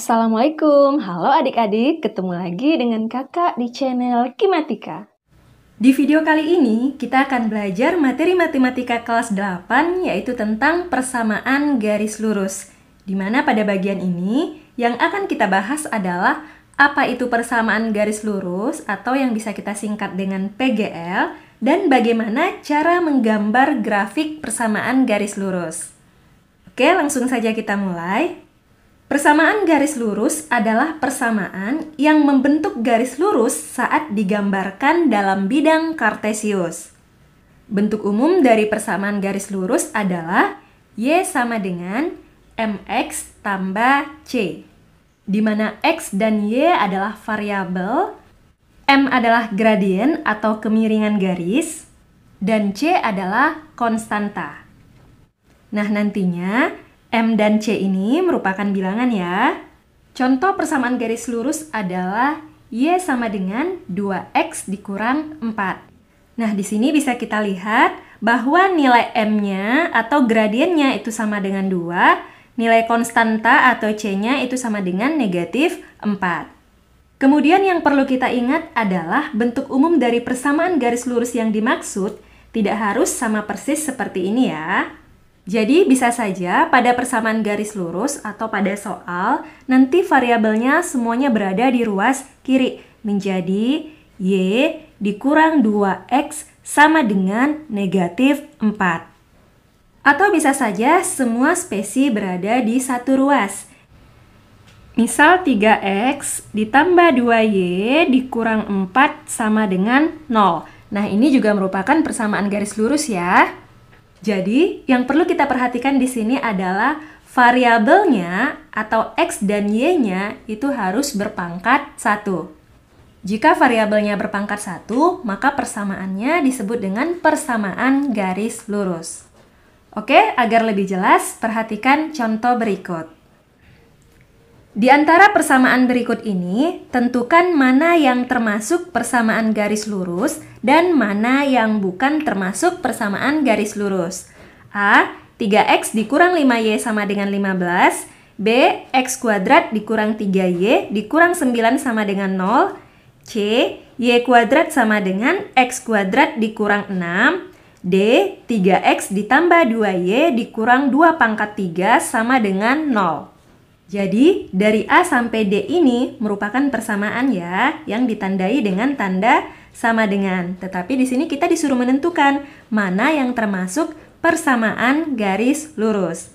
Assalamualaikum, halo adik-adik, ketemu lagi dengan kakak di channel Kimatika. Di video kali ini, kita akan belajar materi matematika kelas 8 yaitu tentang persamaan garis lurus. Di mana pada bagian ini, yang akan kita bahas adalah apa itu persamaan garis lurus atau yang bisa kita singkat dengan PGL dan bagaimana cara menggambar grafik persamaan garis lurus. Oke, langsung saja kita mulai. Persamaan garis lurus adalah persamaan yang membentuk garis lurus saat digambarkan dalam bidang kartesius. Bentuk umum dari persamaan garis lurus adalah Y sama dengan MX tambah C, di mana X dan Y adalah variabel, M adalah gradien atau kemiringan garis, dan C adalah konstanta. Nah, nantinya M dan C ini merupakan bilangan ya. Contoh persamaan garis lurus adalah Y sama dengan 2X dikurang 4. Nah, di sini bisa kita lihat bahwa nilai M-nya atau gradiennya itu sama dengan 2, nilai konstanta atau C-nya itu sama dengan negatif 4. Kemudian yang perlu kita ingat adalah bentuk umum dari persamaan garis lurus yang dimaksud tidak harus sama persis seperti ini ya. Jadi bisa saja pada persamaan garis lurus atau pada soal, nanti variabelnya semuanya berada di ruas kiri, menjadi Y dikurang 2X sama dengan negatif 4. Atau bisa saja semua spesi berada di satu ruas. Misal 3X ditambah 2Y dikurang 4 sama dengan 0. Nah ini juga merupakan persamaan garis lurus ya. Jadi, yang perlu kita perhatikan di sini adalah variabelnya atau x dan y-nya itu harus berpangkat 1. Jika variabelnya berpangkat 1, maka persamaannya disebut dengan persamaan garis lurus. Oke, agar lebih jelas, perhatikan contoh berikut. Di antara persamaan berikut ini, tentukan mana yang termasuk persamaan garis lurus dan mana yang bukan termasuk persamaan garis lurus. A. 3x dikurang 5y sama dengan 15 B. x kuadrat dikurang 3y dikurang 9 sama dengan 0 C. y kuadrat sama dengan x kuadrat dikurang 6 D. 3x ditambah 2y dikurang 2 pangkat 3 sama dengan 0 jadi, dari A sampai D ini merupakan persamaan ya, yang ditandai dengan tanda sama dengan. Tetapi di sini kita disuruh menentukan mana yang termasuk persamaan garis lurus.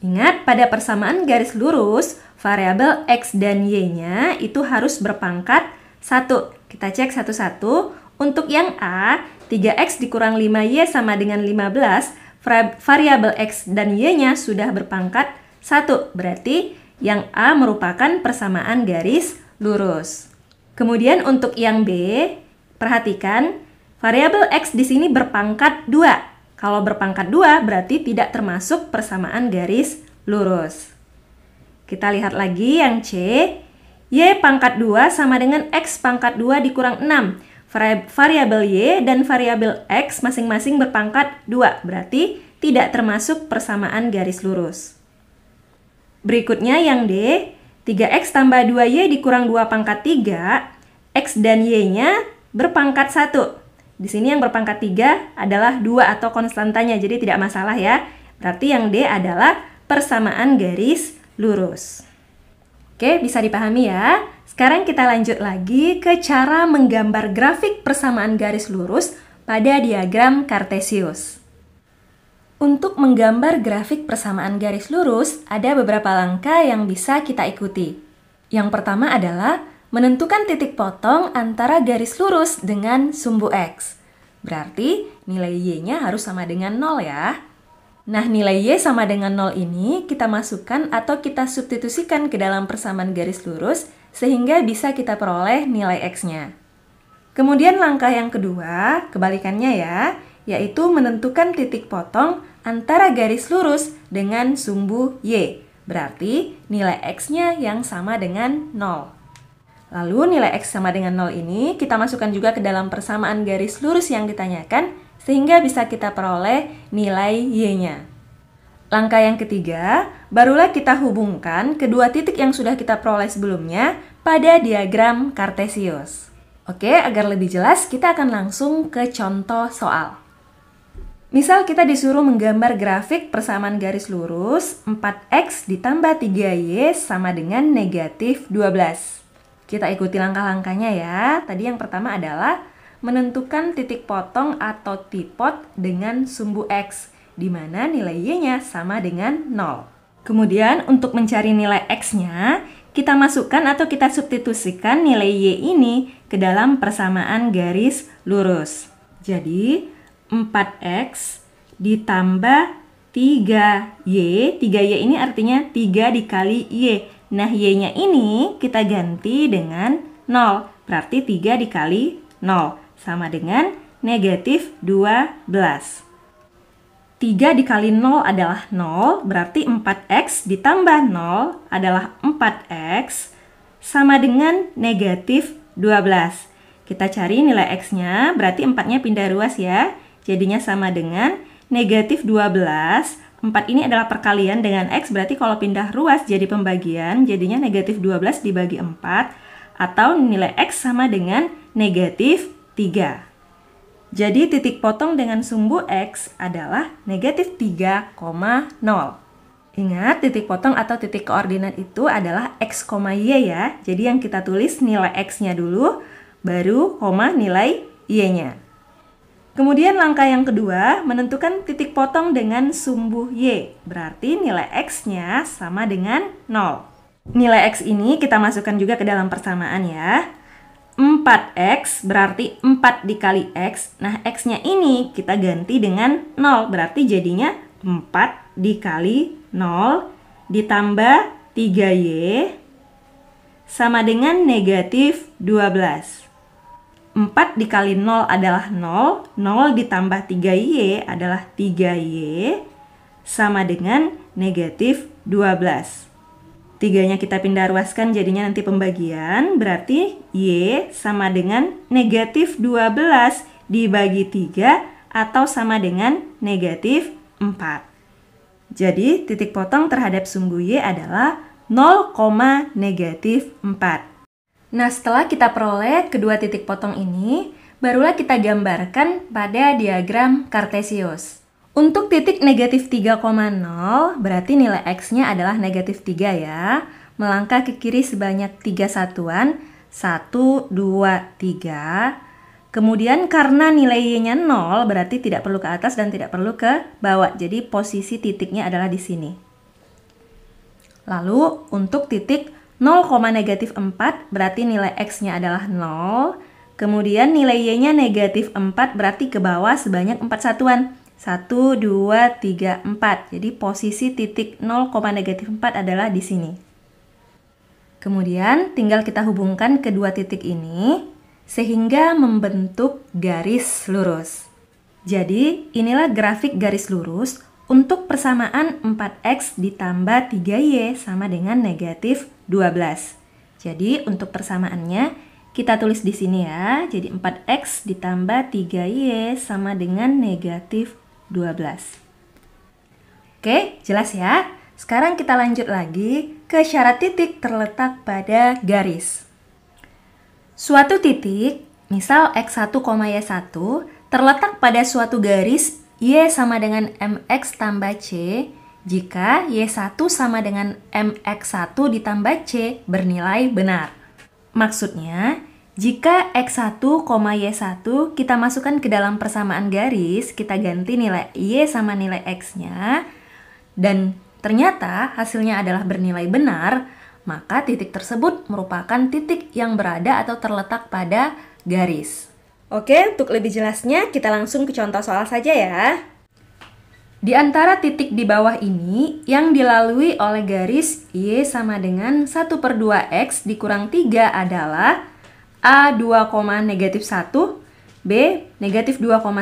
Ingat, pada persamaan garis lurus, variabel X dan Y-nya itu harus berpangkat 1. Kita cek satu-satu. Untuk yang A, 3X dikurang 5Y sama dengan 15, variabel X dan Y-nya sudah berpangkat 1. Berarti yang A merupakan persamaan garis lurus. Kemudian untuk yang B, perhatikan variabel X di sini berpangkat 2. Kalau berpangkat 2 berarti tidak termasuk persamaan garis lurus. Kita lihat lagi yang C. Y pangkat 2 sama dengan X pangkat 2 dikurang 6. Variabel Y dan variabel X masing-masing berpangkat 2, berarti tidak termasuk persamaan garis lurus. Berikutnya yang D, 3x tambah 2y dikurang 2 pangkat 3, x dan y-nya berpangkat 1. Di sini yang berpangkat 3 adalah 2 atau konstantanya, jadi tidak masalah ya. Berarti yang D adalah persamaan garis lurus. Oke, bisa dipahami ya. Sekarang kita lanjut lagi ke cara menggambar grafik persamaan garis lurus pada diagram kartesius. Untuk menggambar grafik persamaan garis lurus, ada beberapa langkah yang bisa kita ikuti. Yang pertama adalah menentukan titik potong antara garis lurus dengan sumbu X. Berarti nilai Y-nya harus sama dengan 0 ya. Nah, nilai Y sama dengan 0 ini kita masukkan atau kita substitusikan ke dalam persamaan garis lurus sehingga bisa kita peroleh nilai X-nya. Kemudian langkah yang kedua, kebalikannya ya, yaitu menentukan titik potong antara garis lurus dengan sumbu Y. Berarti nilai X-nya yang sama dengan 0. Lalu nilai X sama dengan 0 ini kita masukkan juga ke dalam persamaan garis lurus yang ditanyakan sehingga bisa kita peroleh nilai Y-nya. Langkah yang ketiga, barulah kita hubungkan kedua titik yang sudah kita peroleh sebelumnya pada diagram kartesius. Oke, agar lebih jelas kita akan langsung ke contoh soal. Misal kita disuruh menggambar grafik persamaan garis lurus 4x ditambah 3y sama dengan negatif 12. Kita ikuti langkah-langkahnya ya. Tadi yang pertama adalah menentukan titik potong atau tipot dengan sumbu x, di mana nilai y-nya sama dengan 0. Kemudian untuk mencari nilai x-nya, kita masukkan atau kita substitusikan nilai y ini ke dalam persamaan garis lurus. Jadi, 4X ditambah 3Y. 3Y ini artinya 3 dikali Y. Nah, Y-nya ini kita ganti dengan 0. Berarti 3 dikali 0. Sama dengan negatif 12. 3 dikali 0 adalah 0, berarti 4x ditambah 0 adalah 4x sama dengan negatif 12. Kita cari nilai x-nya, berarti 4-nya pindah ruas ya. Jadinya sama dengan negatif 12. 4 ini adalah perkalian dengan X, berarti kalau pindah ruas jadi pembagian, jadinya negatif 12 dibagi 4. Atau nilai X sama dengan negatif 3. Jadi titik potong dengan sumbu X adalah negatif 3,0. Ingat, titik potong atau titik koordinat itu adalah X, Y ya. Jadi yang kita tulis nilai X-nya dulu, baru koma nilai Y-nya. Kemudian langkah yang kedua, menentukan titik potong dengan sumbu Y. Berarti nilai X-nya sama dengan 0. Nilai X ini kita masukkan juga ke dalam persamaan ya. 4X berarti 4 dikali X. Nah, X-nya ini kita ganti dengan 0. Berarti jadinya 4 dikali 0 ditambah 3Y sama dengan negatif 12. 4 dikali 0 adalah 0, 0 ditambah 3Y adalah 3Y, sama dengan negatif 12. Tiganya kita pindah ruaskan jadinya nanti pembagian, berarti Y sama dengan negatif 12 dibagi 3 atau sama dengan negatif 4. Jadi titik potong terhadap sumbu Y adalah 0, negatif 4. Nah, setelah kita peroleh kedua titik potong ini, barulah kita gambarkan pada diagram kartesius. Untuk titik negatif 3,0 berarti nilai x-nya adalah negatif 3 ya. Melangkah ke kiri sebanyak 3 satuan, 1, 2, 3. Kemudian karena nilai y-nya 0 berarti tidak perlu ke atas dan tidak perlu ke bawah. Jadi posisi titiknya adalah di sini. Lalu untuk titik 0, negatif 4 berarti nilai X-nya adalah 0. Kemudian nilai Y-nya negatif 4 berarti ke bawah sebanyak 4 satuan. 1, 2, 3, 4. Jadi posisi titik 0, negatif 4 adalah di sini. Kemudian tinggal kita hubungkan kedua titik ini sehingga membentuk garis lurus. Jadi inilah grafik garis lurus untuk persamaan 4X ditambah 3Y sama dengan negatif 4. 12. Jadi untuk persamaannya kita tulis di sini ya. Jadi 4x ditambah 3y sama dengan negatif 12. Oke, jelas ya? Sekarang kita lanjut lagi ke syarat titik terletak pada garis. Suatu titik, misal x1, y1, terletak pada suatu garis y sama dengan mx tambah c jika Y1 sama dengan MX1 ditambah C bernilai benar. Maksudnya, jika X1, Y1 kita masukkan ke dalam persamaan garis, kita ganti nilai Y sama nilai X-nya, dan ternyata hasilnya adalah bernilai benar, maka titik tersebut merupakan titik yang berada atau terletak pada garis. Oke, untuk lebih jelasnya kita langsung ke contoh soal saja ya. Di antara titik di bawah ini yang dilalui oleh garis Y sama dengan 1 per 2X dikurang 3 adalah A 2, negatif 1, B negatif 2,1,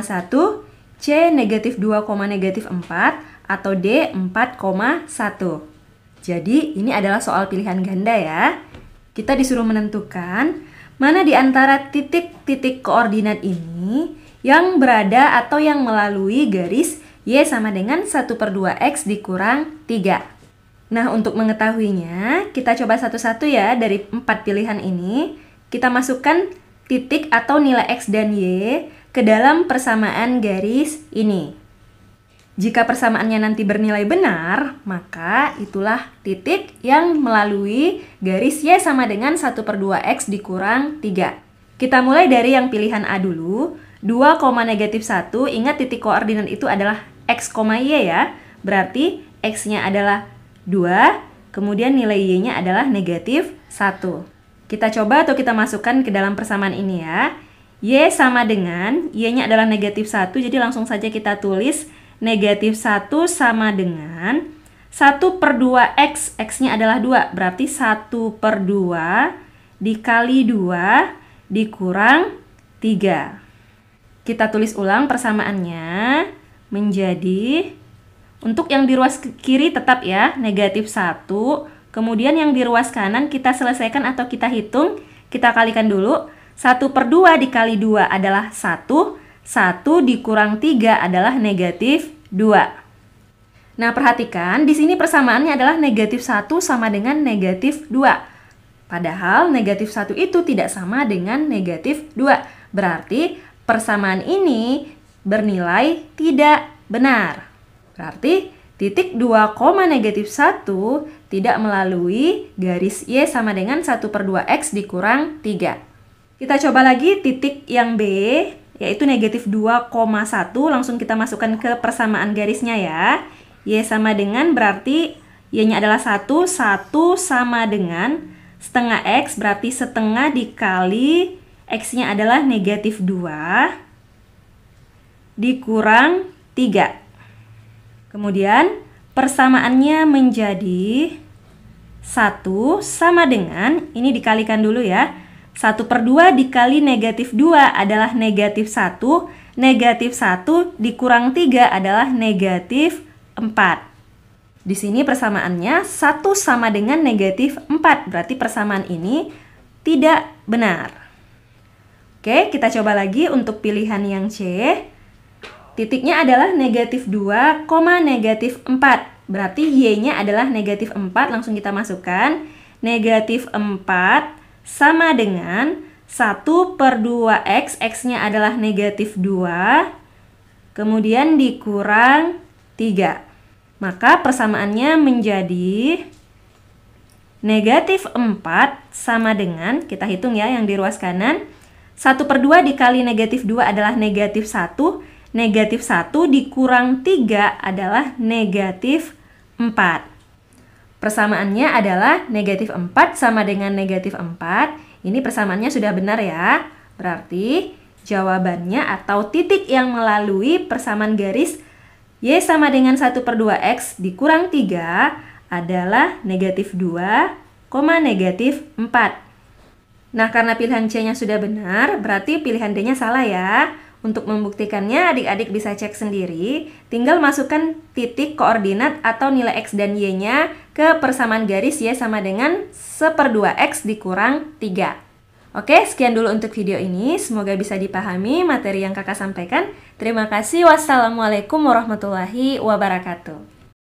C negatif 2, negatif 4, atau D 4,1. Jadi ini adalah soal pilihan ganda ya. Kita disuruh menentukan mana di antara titik-titik koordinat ini yang berada atau yang melalui garis Y Y sama dengan 1 per 2X dikurang 3. Nah, untuk mengetahuinya, kita coba satu-satu ya dari empat pilihan ini. Kita masukkan titik atau nilai X dan Y ke dalam persamaan garis ini. Jika persamaannya nanti bernilai benar, maka itulah titik yang melalui garis Y sama dengan 1 per 2X dikurang 3. Kita mulai dari yang pilihan A dulu. 2, negatif 1, ingat titik koordinat itu adalah X, Y ya. Berarti X-nya adalah 2, kemudian nilai Y-nya adalah negatif 1. Kita coba atau kita masukkan ke dalam persamaan ini ya. Y sama dengan, Y-nya adalah negatif 1, jadi langsung saja kita tulis negatif 1 sama dengan 1 per 2x, x-nya adalah 2, berarti 1 per 2 dikali 2 dikurang 3. Kita tulis ulang persamaannya menjadi untuk yang di ruas kiri tetap ya negatif 1 kemudian yang di ruas kanan kita selesaikan atau kita hitung kita kalikan dulu 1 per 2 dikali 2 adalah 1 1 dikurang 3 adalah negatif 2 nah perhatikan di sini persamaannya adalah negatif 1 sama dengan negatif 2 Padahal negatif 1 itu tidak sama dengan negatif 2 Berarti persamaan ini bernilai tidak benar. Berarti titik 2, negatif 1 tidak melalui garis Y sama dengan 1 per 2X dikurang 3. Kita coba lagi titik yang B, yaitu negatif 2,1 langsung kita masukkan ke persamaan garisnya ya. Y sama dengan berarti Y-nya adalah 1, 1 sama dengan setengah X berarti setengah dikali X-nya adalah negatif 2 dikurang 3. Kemudian persamaannya menjadi 1 sama dengan, ini dikalikan dulu ya, 1 per 2 dikali negatif 2 adalah negatif 1, negatif 1 dikurang 3 adalah negatif 4. Di sini persamaannya 1 sama dengan negatif 4, berarti persamaan ini tidak benar. Oke, kita coba lagi untuk pilihan yang C titiknya adalah negatif 2, negatif 4. Berarti Y-nya adalah negatif 4, langsung kita masukkan. Negatif 4 sama dengan 1 per 2x, x-nya adalah negatif 2, kemudian dikurang 3. Maka persamaannya menjadi negatif 4 sama dengan, kita hitung ya yang di ruas kanan, 1 per 2 dikali negatif 2 adalah negatif 1, Negatif 1 dikurang 3 adalah negatif 4. Persamaannya adalah negatif 4 sama dengan negatif 4. Ini persamaannya sudah benar ya. Berarti jawabannya atau titik yang melalui persamaan garis Y sama dengan 1 per 2X dikurang 3 adalah negatif 2, negatif 4. Nah, karena pilihan C-nya sudah benar, berarti pilihan D-nya salah ya. Untuk membuktikannya, adik-adik bisa cek sendiri. Tinggal masukkan titik koordinat atau nilai X dan Y-nya ke persamaan garis Y sama dengan seperdua X dikurang 3. Oke, sekian dulu untuk video ini. Semoga bisa dipahami materi yang kakak sampaikan. Terima kasih. Wassalamualaikum warahmatullahi wabarakatuh.